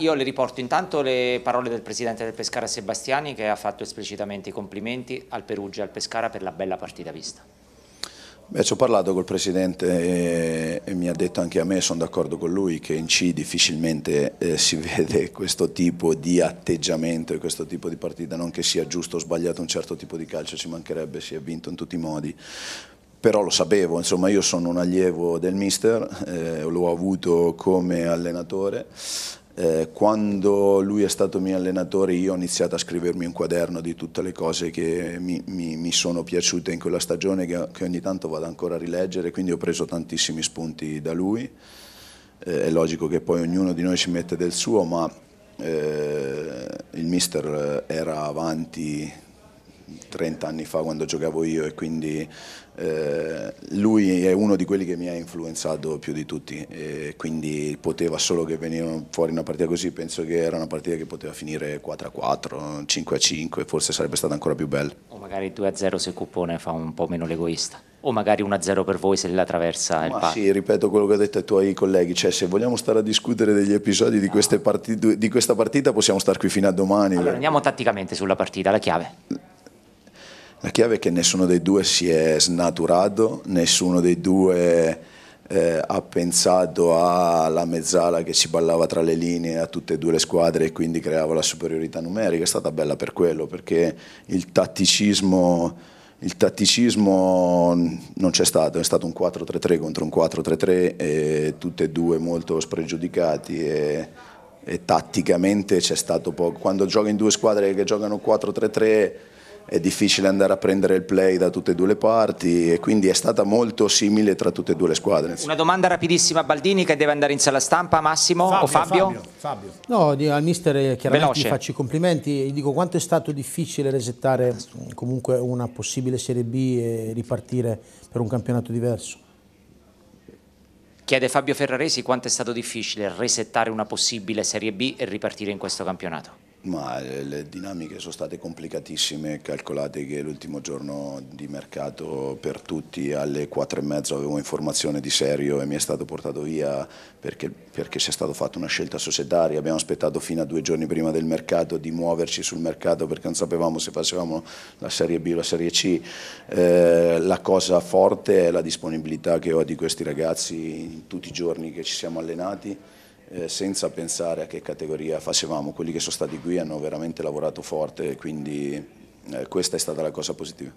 Io le riporto intanto le parole del presidente del Pescara Sebastiani che ha fatto esplicitamente i complimenti al Perugia e al Pescara per la bella partita vista. Beh, ci ho parlato col Presidente e, mi ha detto anche a me, sono d'accordo con lui, che in C difficilmente eh, si vede questo tipo di atteggiamento e questo tipo di partita, non che sia giusto o sbagliato un certo tipo di calcio, ci mancherebbe, si è vinto in tutti i modi, però lo sapevo, insomma io sono un allievo del mister, eh, l'ho avuto come allenatore, eh, quando lui è stato mio allenatore io ho iniziato a scrivermi un quaderno di tutte le cose che mi, mi, mi sono piaciute in quella stagione che, che, ogni tanto vado ancora a rileggere, quindi ho preso tantissimi spunti da lui. Eh, è logico che poi ognuno di noi ci mette del suo, ma eh, il mister era avanti 30 anni fa quando giocavo io e quindi eh, lui è uno di quelli che mi ha influenzato più di tutti, quindi poteva solo che venire fuori una partita così, penso che era una partita che poteva finire 4-4, 5-5, forse sarebbe stata ancora più bella. O magari 2-0 se Cupone fa un po' meno l'egoista. O magari 1-0 per voi se la traversa il palo. Sì, ripeto quello che ho detto ai tuoi colleghi, cioè se vogliamo stare a discutere degli episodi di, ah. partite, di questa partita possiamo stare qui fino a domani. Allora, andiamo tatticamente sulla partita, la chiave. La chiave è che nessuno dei due si è snaturato, nessuno dei due eh, ha pensato alla mezzala che si ballava tra le linee a tutte e due le squadre e quindi creava la superiorità numerica. È stata bella per quello, perché il tatticismo... Il tatticismo non c'è stato, è stato un 4-3-3 contro un 4-3-3, tutti e due molto spregiudicati e, e tatticamente c'è stato poco. Quando gioca in due squadre che giocano 4-3-3 è difficile andare a prendere il play da tutte e due le parti e quindi è stata molto simile tra tutte e due le squadre. Una domanda rapidissima a Baldini che deve andare in sala stampa, Massimo Fabio, o Fabio? Fabio, Fabio. No, al mister eh, chiaramente gli faccio i complimenti, gli dico quanto è stato difficile resettare comunque una possibile Serie B e ripartire per un campionato diverso. Chiede Fabio Ferraresi quanto è stato difficile resettare una possibile Serie B e ripartire in questo campionato. Ma eh, le dinamiche sono state complicatissime, calcolate che l'ultimo giorno di mercato per tutti alle 4 e mezzo avevo informazione di serio e mi è stato portato via perché, perché si è stata fatta una scelta societaria, abbiamo aspettato fino a due giorni prima del mercato di muoverci sul mercato perché non sapevamo se facevamo la Serie B o la Serie C. Eh, la cosa forte è la disponibilità che ho di questi ragazzi in tutti i giorni che ci siamo allenati. Eh, senza pensare a che categoria facevamo. Quelli che sono stati qui hanno veramente lavorato forte, quindi eh, questa è stata la cosa positiva.